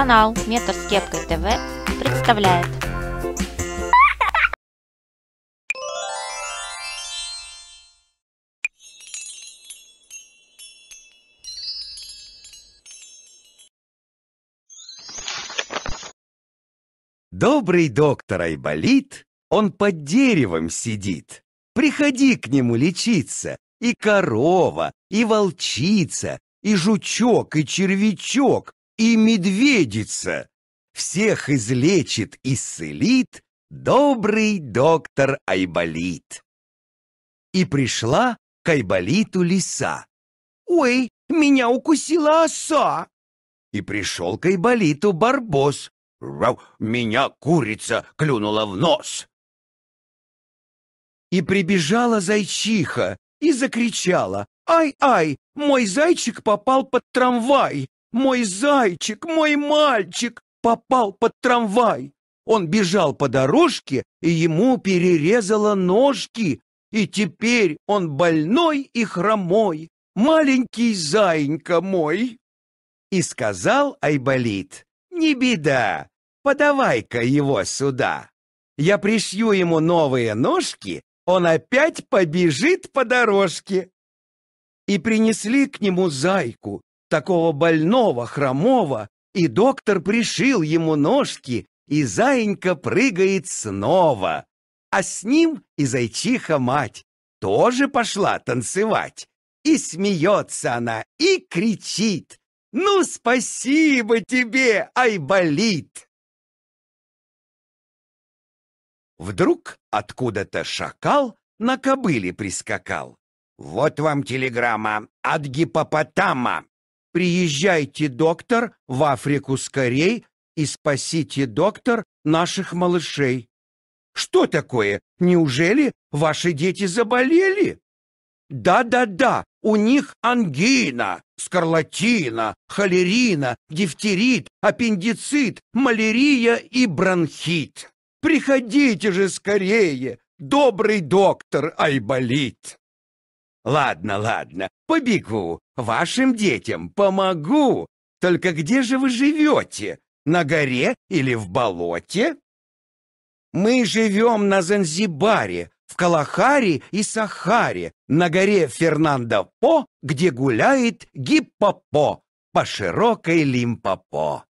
Канал Метр с Кепкой ТВ представляет. Добрый доктор Айболит, он под деревом сидит. Приходи к нему лечиться, и корова, и волчица, и жучок, и червячок, и медведица. Всех излечит, исцелит добрый доктор Айболит. И пришла к Айболиту лиса. «Ой, меня укусила оса!» И пришел к Айболиту барбос. «Рау, меня курица клюнула в нос!» И прибежала зайчиха и закричала. «Ай-ай, мой зайчик попал под трамвай!» Мой зайчик, мой мальчик попал под трамвай. Он бежал по дорожке, и ему перерезало ножки, и теперь он больной и хромой, маленький зайенька мой. И сказал Айболит, не беда, подавай-ка его сюда. Я пришью ему новые ножки, он опять побежит по дорожке. И принесли к нему зайку, такого больного, хромого, и доктор пришил ему ножки, и заинька прыгает снова. А с ним и зайчиха-мать тоже пошла танцевать. И смеется она, и кричит. «Ну, спасибо тебе, Айболит!» Вдруг откуда-то шакал на кобыле прискакал. «Вот вам телеграмма от гипопотама!» Приезжайте, доктор, в Африку скорей и спасите, доктор, наших малышей. Что такое? Неужели ваши дети заболели? Да-да-да, у них ангина, скарлатина, холерина, дифтерит, аппендицит, малярия и бронхит. Приходите же скорее, добрый доктор Айболит. Ладно, ладно, побегу, вашим детям помогу. Только где же вы живете? На горе или в болоте? Мы живем на Занзибаре, в Калахаре и Сахаре, на горе Фернандо-По, где гуляет гиппопо по широкой Лимпопо.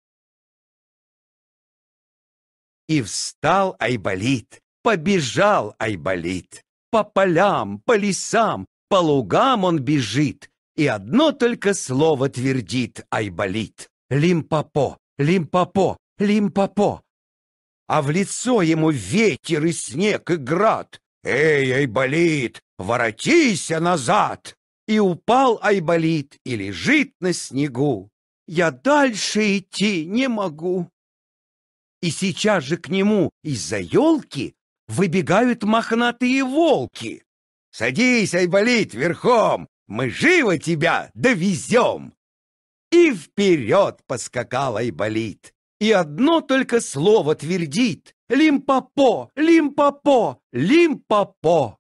И встал Айболит, побежал Айболит. По полям, по лесам, по лугам он бежит, и одно только слово твердит Айболит. Лимпопо, лимпопо, лимпопо. А в лицо ему ветер и снег и град. Эй, Айболит, воротися назад! И упал Айболит и лежит на снегу. Я дальше идти не могу. И сейчас же к нему из-за елки выбегают мохнатые волки. Садись, Айболит, верхом! Мы живо тебя довезем!» И вперед поскакал Айболит. И одно только слово твердит «Лимпопо! Лимпопо! Лимпопо!»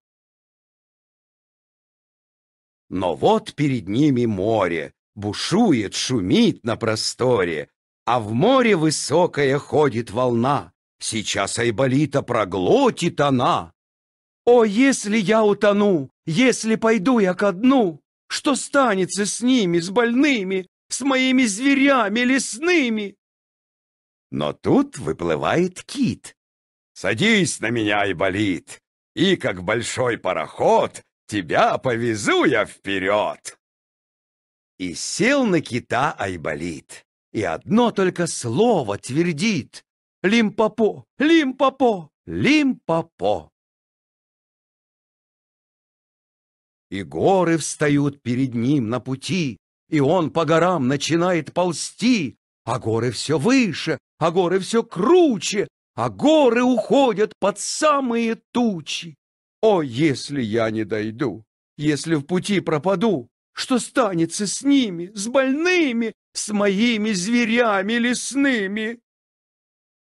Но вот перед ними море, бушует, шумит на просторе, а в море высокая ходит волна. Сейчас Айболита проглотит она. О, если я утону, если пойду я ко дну, что станется с ними, с больными, с моими зверями лесными? Но тут выплывает кит. Садись на меня, и болит, и как большой пароход тебя повезу я вперед. И сел на кита Айболит, и одно только слово твердит. Лимпопо, лимпопо, лимпопо. и горы встают перед ним на пути, и он по горам начинает ползти, а горы все выше, а горы все круче, а горы уходят под самые тучи. О, если я не дойду, если в пути пропаду, что станется с ними, с больными, с моими зверями лесными?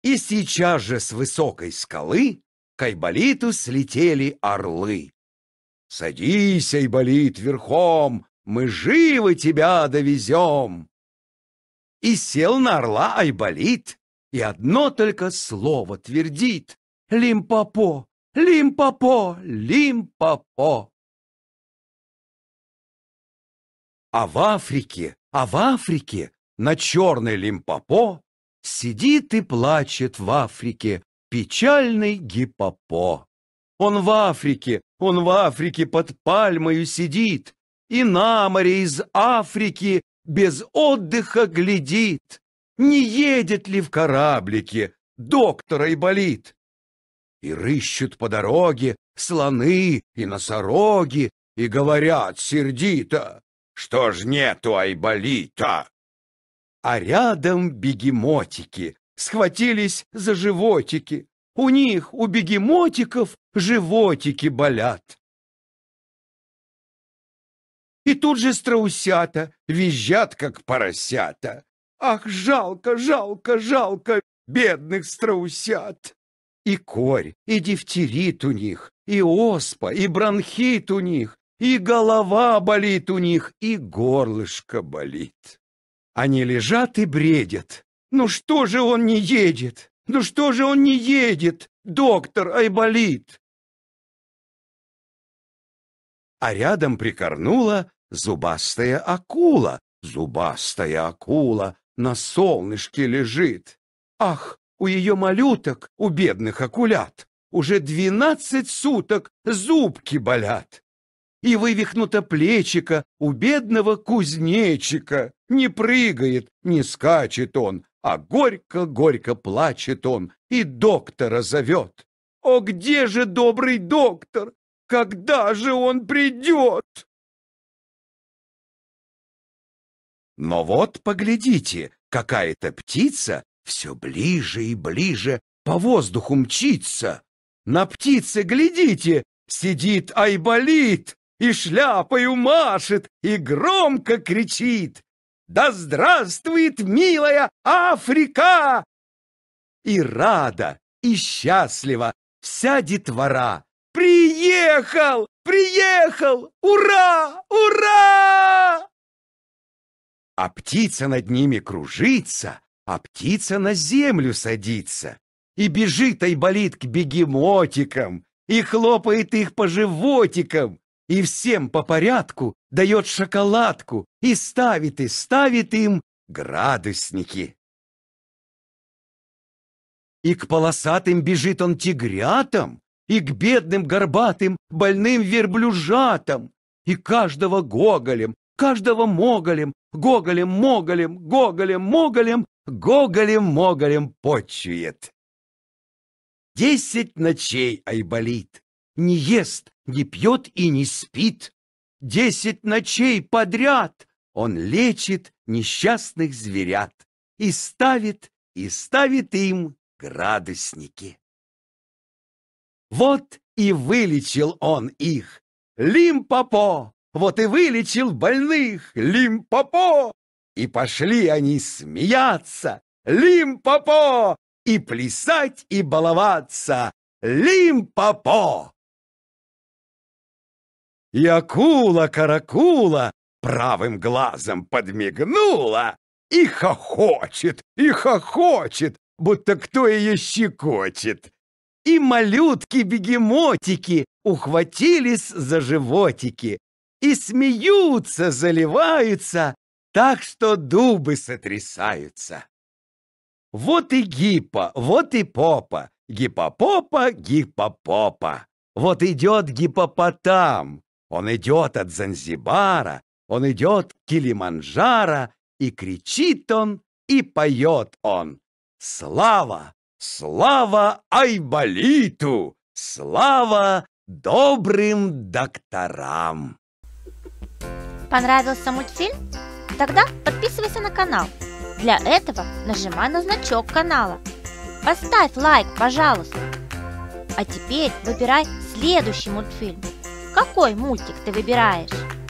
И сейчас же с высокой скалы к Айболиту слетели орлы. Садись, Айболит, верхом, мы живы тебя довезем. И сел на орла Айболит, и одно только слово твердит. Лимпопо, лимпопо, лимпопо. А в Африке, а в Африке, на черной лимпопо, Сидит и плачет в Африке печальный гипопо. Он в Африке, он в Африке под пальмою сидит, И на море из Африки без отдыха глядит, Не едет ли в кораблике доктора и болит. И рыщут по дороге слоны и носороги, И говорят сердито, что ж нету айболита. А рядом бегемотики схватились за животики, у них, у бегемотиков, животики болят. И тут же страусята визжат, как поросята. Ах, жалко, жалко, жалко бедных страусят! И корь, и дифтерит у них, и оспа, и бронхит у них, и голова болит у них, и горлышко болит. Они лежат и бредят. Ну что же он не едет? Ну что же он не едет, доктор Айболит? А рядом прикорнула зубастая акула. Зубастая акула на солнышке лежит. Ах, у ее малюток, у бедных акулят, уже двенадцать суток зубки болят. И вывихнуто плечико у бедного кузнечика. Не прыгает, не скачет он, а горько-горько плачет он и доктора зовет. О, где же добрый доктор? Когда же он придет? Но вот поглядите, какая-то птица все ближе и ближе по воздуху мчится. На птице, глядите, сидит Айболит и шляпою машет, и громко кричит. «Да здравствует, милая Африка!» И рада, и счастлива вся детвора. «Приехал! Приехал! Ура! Ура!» А птица над ними кружится, а птица на землю садится и бежит Айболит к бегемотикам, и хлопает их по животикам, и всем по порядку дает шоколадку и ставит и ставит им градусники. И к полосатым бежит он тигрятам, и к бедным горбатым больным верблюжатам, и каждого гоголем, каждого моголем, гоголем-моголем, гоголем-моголем, гоголем-моголем почует. Десять ночей Айболит не ест, не пьет и не спит. Десять ночей подряд он лечит несчастных зверят и ставит, и ставит им градусники. Вот и вылечил он их. Лим-попо! Вот и вылечил больных! Лим-попо! И пошли они смеяться. Лим-попо! И плясать, и баловаться. Лим-попо! и акула-каракула правым глазом подмигнула и хохочет, и хохочет, будто кто ее щекочет. И малютки-бегемотики ухватились за животики и смеются, заливаются, так что дубы сотрясаются. Вот и гиппа, вот и попа, гиппопопа, гиппопопа. Вот идет гиппопотам, он идет от Занзибара, он идет к Килиманджаро, и кричит он, и поет он. Слава, слава Айболиту, слава добрым докторам. Понравился мультфильм? Тогда подписывайся на канал. Для этого нажимай на значок канала. Поставь лайк, пожалуйста. А теперь выбирай следующий мультфильм. Какой мультик ты выбираешь?